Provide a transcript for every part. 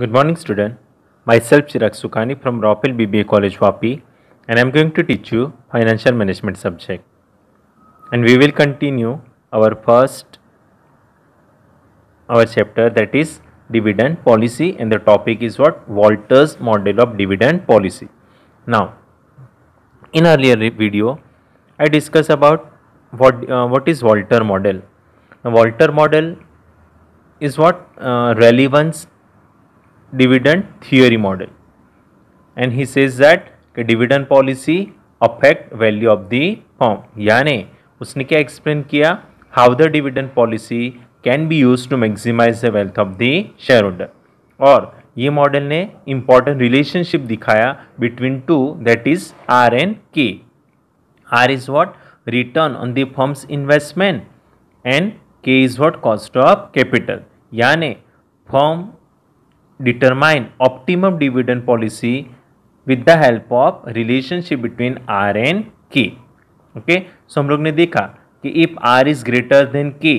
Good morning student. Myself Chirak Sukhani from Ropel BBA College Wapi, and I am going to teach you financial management subject. And we will continue our first our chapter that is dividend policy and the topic is what Walters model of dividend policy. Now in earlier video I discussed about what uh, what is Walter model. Now, Walter model is what uh, relevance dividend theory model and he says that कि dividend policy affect value of the firm yani usne kya explain kiya how the dividend policy can be used to maximize the wealth of the shareholder or ye model ne important relationship dikhaya between two that is r and k r is what return on the firm's investment and k is what cost of capital yani firm determine optimum dividend policy with the help of relationship between R and K. okay? so, हम लोग ने देखा कि if R is greater than K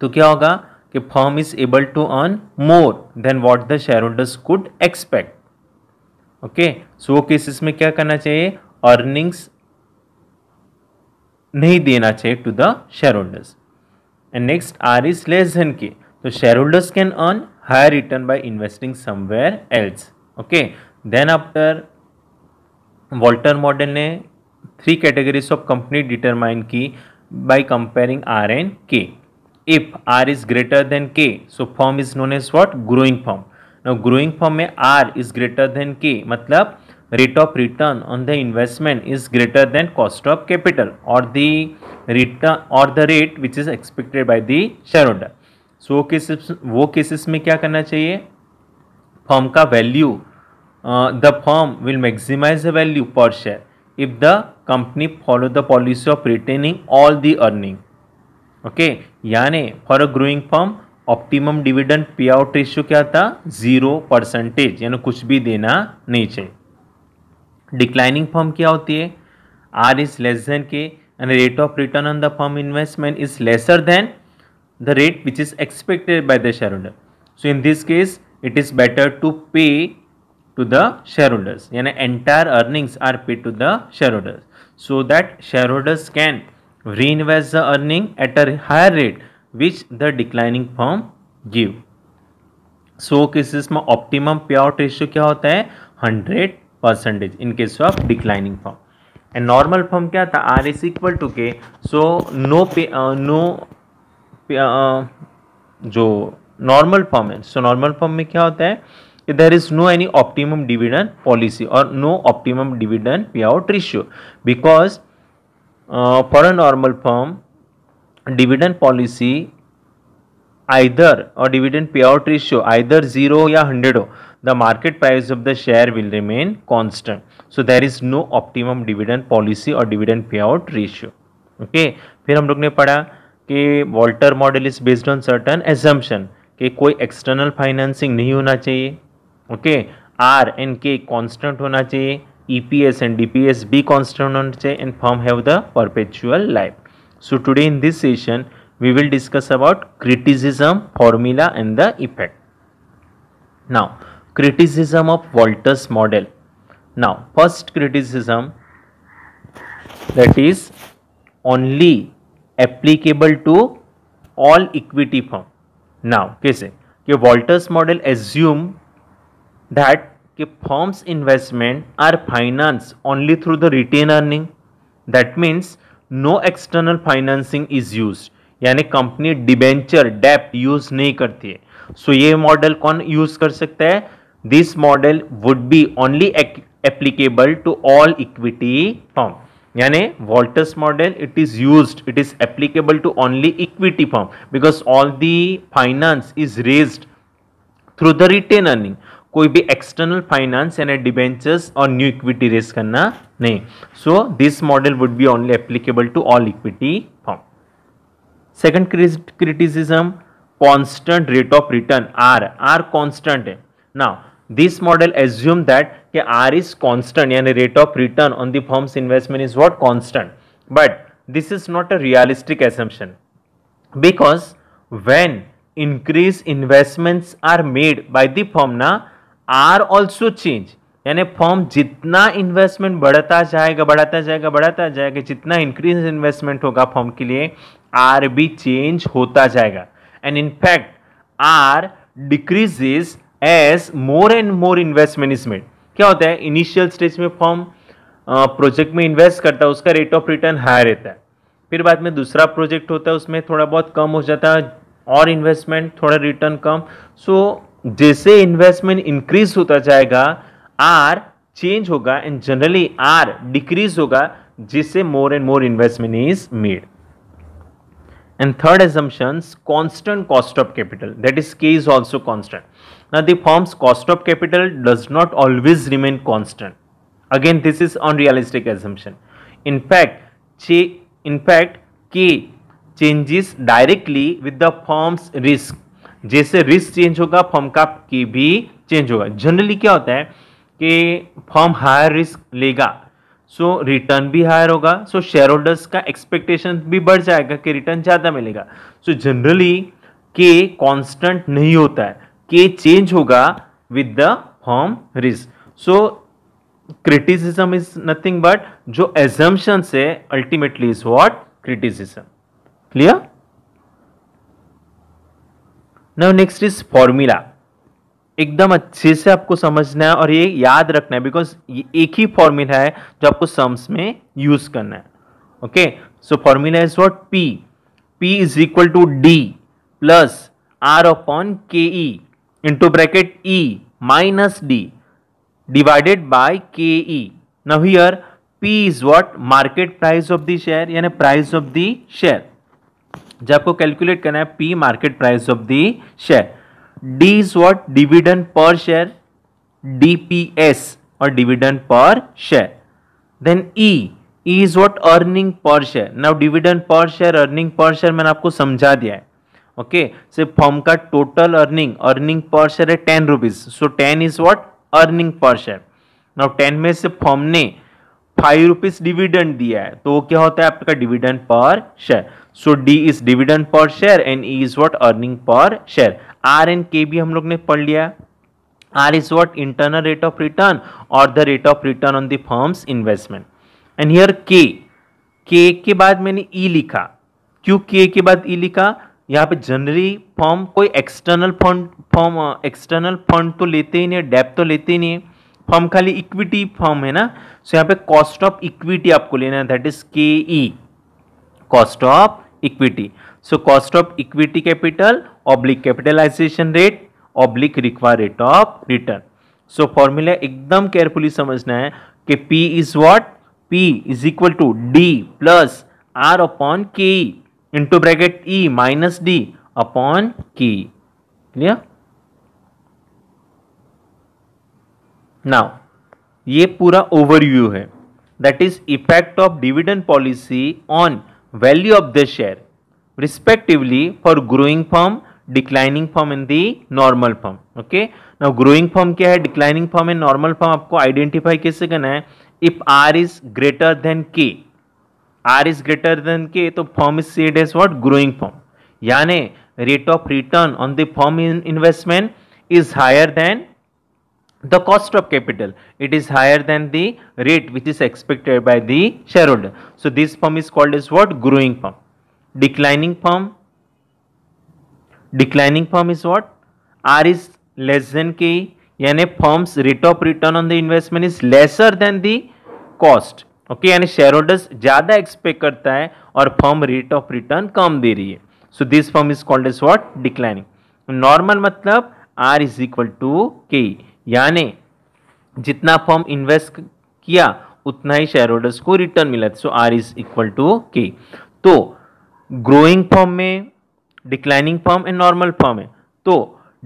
तो क्या होगा कि firm is able to earn more than what the shareholders could expect okay so सो वो केसेस में क्या करना चाहिए अर्निंग्स नहीं देना चाहिए to the shareholders and next r is less than के तो shareholders can earn higher return by investing somewhere else okay then after Walter model ने three categories of company determine की by comparing R and K. If R is greater than K, so firm is known as what? Growing firm. Now growing firm में R is greater than K मतलब rate of return on the investment is greater than cost of capital or the return or the rate which is expected by the shareholder. So वो cases वो cases में क्या करना चाहिए firm का value the firm will maximise the value per share if the company follow the policy of retaining all the earning okay यानी for a growing firm optimum dividend payout ratio क्या था zero percentage यानी कुछ भी देना नहीं चाहिए declining firm क्या होती है are is less than k and rate of return on the firm investment is lesser than the rate which is expected by the shareholder. So in this case, it is better to pay to the shareholders. Yani entire earnings are paid to the shareholders. So that shareholders can reinvest the earning at a higher rate which the declining firm give. So cases में optimum payout ratio ratio क्या होता है hundred percentage in case of declining firm and normal form क्या था is equal to K. So no pay uh, no जो normal firm है so normal firm में क्या होता है कि there is no any optimum dividend policy or no optimum dividend payout ratio because for a normal firm dividend policy either or dividend payout ratio either zero या hundred हो the market price of the share will remain constant so there is no optimum dividend policy or dividend payout ratio okay फिर हम लोग ने पढ़ा कि Walter model is based on certain assumption कि कोई एक्सटर्नल फाइनेंसिंग नहीं होना चाहिए okay r and k constant होना चाहिए E P S and D P S be constant होना चाहिए and firm have the perpetual life so today in this session we will discuss about criticism formula and the effect now criticism of Walter's model now first criticism that is only applicable to all equity firm now कैसे कि Walter's model assume that कि firm's investment are finance only through the retain earning that means no external financing is use यानी company debenture डेप्ट use नहीं करती है सो ये model कौन यूज कर सकता है this model would be only applicable to all equity firm यानी Walter's model it is use it is applicable to only equity firm because all the finance is raise through the retain earning कोई भी external finance यानी debentures और new equity raise करना नहीं so this model would be only applicable to all equity firm second criticism constant rate of return r r constant है ना this model assume that कि r is constant यानी rate of return on the firm's investment is what constant but this is not a realistic assumption because when increase investments are made by the firm ना r also change यानी firm जितना investment बढ़ता जाएगा बढ़ाता जाएगा बढ़ाता जाएगा जितना इंक्रीज इन्वेस्टमेंट होगा फॉर्म के लिए आर भी चेंज होता जाएगा and in fact r decrease is as more and more investment is made क्या होता है इनिशियल स्टेज में फॉर्म प्रोजेक्ट में इन्वेस्ट करता है उसका रेट ऑफ रिटर्न हाई रहता है फिर बाद में दूसरा प्रोजेक्ट होता है उसमें थोड़ा बहुत कम हो जाता है और इन्वेस्टमेंट थोड़ा रिटर्न कम सो so, जैसे इन्वेस्टमेंट इंक्रीज होता जाएगा आर चेंज होगा एंड जनरली आर डिक्रीज होगा जिससे more and more investment is made And third assumptions, constant cost of capital, that is K is also constant. Now the firm's cost of capital does not always remain constant. Again, this is unrealistic assumption. In fact, in fact, K changes directly with the firm's risk. जैसे risk change होगा firm का k भी change होगा generally क्या होता है कि firm higher risk लेगा सो so, रिटर्न भी हायर होगा सो शेयर होल्डर्स का एक्सपेक्टेशन भी बढ़ जाएगा कि रिटर्न ज़्यादा मिलेगा सो जनरली के कांस्टेंट नहीं होता है के चेंज होगा with the firm risk so criticism is nothing but जो एजम्पन है ultimately is what criticism clear now next is formula एकदम अच्छे से आपको समझना है और ये याद रखना है बिकॉज ये एक ही फॉर्मूला है जो आपको सम्स में यूज करना है okay so formula is what P P is equal to D plus are upon k E into bracket E minus D divided by k E now here P is what market price of the share यानी price of the share जब आपको calculate करना है P market price of the share D is what dividend per share DPS और dividend per share then E is what earning per share now dividend per share earning per share मैंने आपको समझा दिया है okay से firm का total earning earning per share है ten rupees so ten is what earning per share now ten में से फॉर्म ने फाइव रुपीज डिविडेंड दिया है तो क्या होता है आपका dividend per share so D is dividend per share and E is what earning per share R and K भी हम लोग ने पढ़ लिया R is what internal rate of return और the rate of return on the firm's investment and here K K के बाद मैंने ई e लिखा क्यों के के बाद ई e लिखा यहाँ पे जनरली फॉर्म कोई external fund firm external fund तो लेते ही नहीं है डेप तो लेते ही नहीं है फॉर्म खाली इक्विटी फॉर्म है ना सो so यहाँ पे कॉस्ट ऑफ इक्विटी आपको लेना है that is K E cost of equity so cost of equity capital oblique capitalization rate oblique require rate of return so formula एकदम केयरफुली समझना है कि P is what P is equal to D plus are upon K into bracket E minus D upon K clear now ये पूरा overview है that is effect of dividend policy on value of the share respectively for growing firm declining form in the normal firm okay ना growing firm क्या है declining firm and normal firm आपको identify कैसे करना है if R is greater than K R is greater than के तो firm is said as what growing firm यानी rate of return on the firm in investment is higher than the cost of capital it is higher than the rate which is expected by the shareholder so this form is called is what growing firm declining firm declining firm is what r is less than k यानी firm's rate of return on the investment is lesser than the cost okay यानी shareholders ज़्यादा expect करता है और firm rate of return कम दे रही है so this firm is called is what declining normal मतलब R is equal to K यानी जितना फर्म इन्वेस्ट किया उतना ही शेयर होल्डर्स को रिटर्न मिला so R is equal to K तो ग्रोइंग फॉर्म में declining firm and normal firm है तो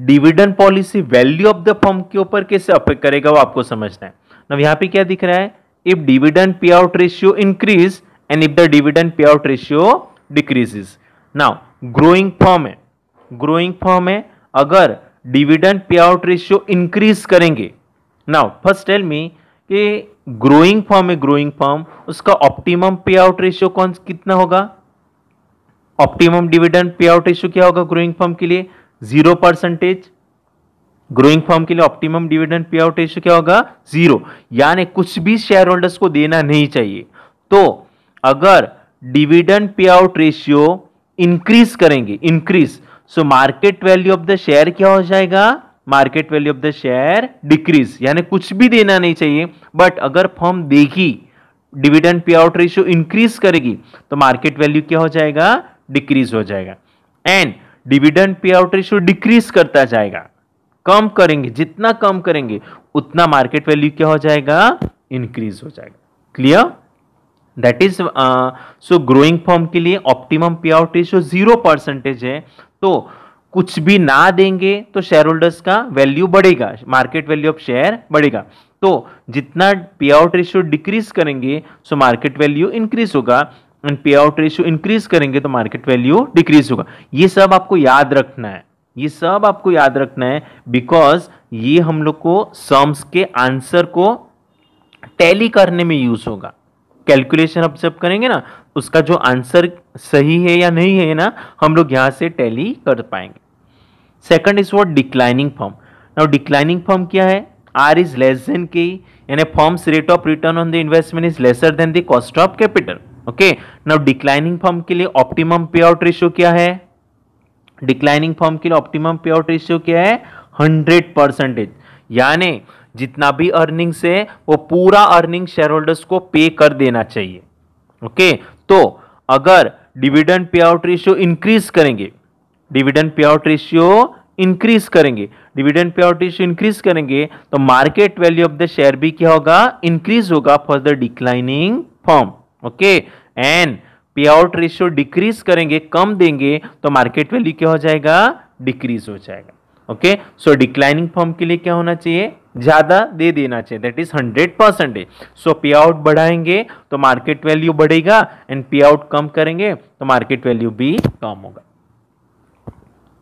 dividend policy value of the firm के ऊपर कैसे अफेक्ट करेगा वो आपको समझना है अब यहाँ पे क्या दिख रहा है if dividend payout ratio increase and if the dividend payout ratio decreases now growing firm है ग्रोइंग फॉर्म है अगर dividend payout ratio increase करेंगे नाउ फर्स्ट टेल मी कि ग्रोइंग फॉर्म है ग्रोइंग फॉर्म उसका optimum payout ratio कौन कितना होगा optimum dividend payout ratio क्या होगा ग्रोइंग फॉर्म के लिए जीरो परसेंटेज ग्रोइंग फॉर्म के लिए optimum dividend payout ratio क्या होगा जीरो यानी कुछ भी शेयर होल्डर्स को देना नहीं चाहिए तो अगर dividend payout ratio increase करेंगे increase so market value of the share क्या हो जाएगा market value of the share decrease यानी कुछ भी देना नहीं चाहिए बट अगर फॉर्म देगी dividend payout ratio increase करेगी तो मार्केट वैल्यू क्या हो जाएगा डिक्रीज हो जाएगा and dividend payout ratio decrease करता जाएगा कम करेंगे जितना कम करेंगे उतना मार्केट वैल्यू क्या हो जाएगा इंक्रीज हो जाएगा clear that is so growing firm के लिए optimum payout ratio zero percentage है तो कुछ भी ना देंगे तो शेयर होल्डर्स का वैल्यू बढ़ेगा मार्केट वैल्यू ऑफ शेयर बढ़ेगा तो जितना पे आउट रेशियो डिक्रीज करेंगे सो मार्केट वैल्यू इंक्रीज होगा पे आउट रेशियो इंक्रीज करेंगे तो मार्केट वैल्यू डिक्रीज होगा ये सब आपको याद रखना है ये सब आपको याद रखना है बिकॉज ये हम लोग को सम्स के आंसर को टैली करने में यूज होगा कैलकुलेशन अब जब करेंगे ना उसका जो आंसर सही है या नहीं है ना हम लोग यहाँ से टैली कर पाएंगे second is what declining firm now declining firm क्या है are is less than K यानी firm's rate of return on the investment is lesser than the cost of capital okay now declining firm के लिए optimum payout ratio क्या है declining firm के लिए optimum payout ratio क्या है hundred percentage यानी जितना भी अर्निंग्स है वो पूरा अर्निंग शेयर होल्डर्स को पे कर देना चाहिए ओके तो अगर dividend payout ratio increase करेंगे dividend payout ratio increase करेंगे dividend payout ratio increase करेंगे तो market value of the share भी क्या होगा इंक्रीज होगा for the declining firm okay and payout ratio decrease करेंगे कम देंगे तो मार्केट वैल्यू क्या हो जाएगा डिक्रीज हो जाएगा ओके सो डिक्लाइनिंग फॉर्म के लिए क्या होना चाहिए ज़्यादा दे देना चाहिए that is hundred percentage so payout बढ़ाएंगे तो मार्केट वैल्यू बढ़ेगा एंड पे आउट कम करेंगे तो मार्केट वैल्यू भी कम होगा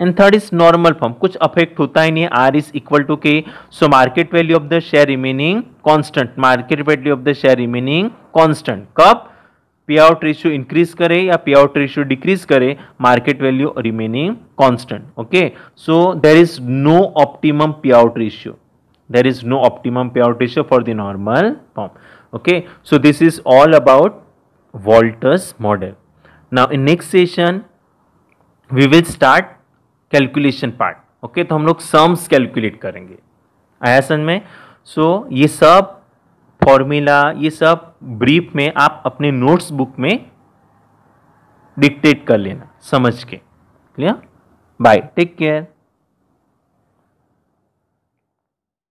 and third is normal firm कुछ अफेक्ट होता ही नहीं R is equal to K so market value of the share remaining constant market value of the share remaining constant कब पे आउट रेशियो इंक्रीज करे या पे आउट रेशियो डिक्रीज करे market value remaining constant okay so there is no optimum payout ratio there is no optimum payout ratio for the normal firm okay so this is all about Walter's model now in next session we will start calculation part okay तो हम लोग sums calculate करेंगे आयासन में सो so, ये सब formula ये सब brief में आप अपने नोट्स बुक में डिक्टेट कर लेना समझ के क्लियर बाय टेक केयर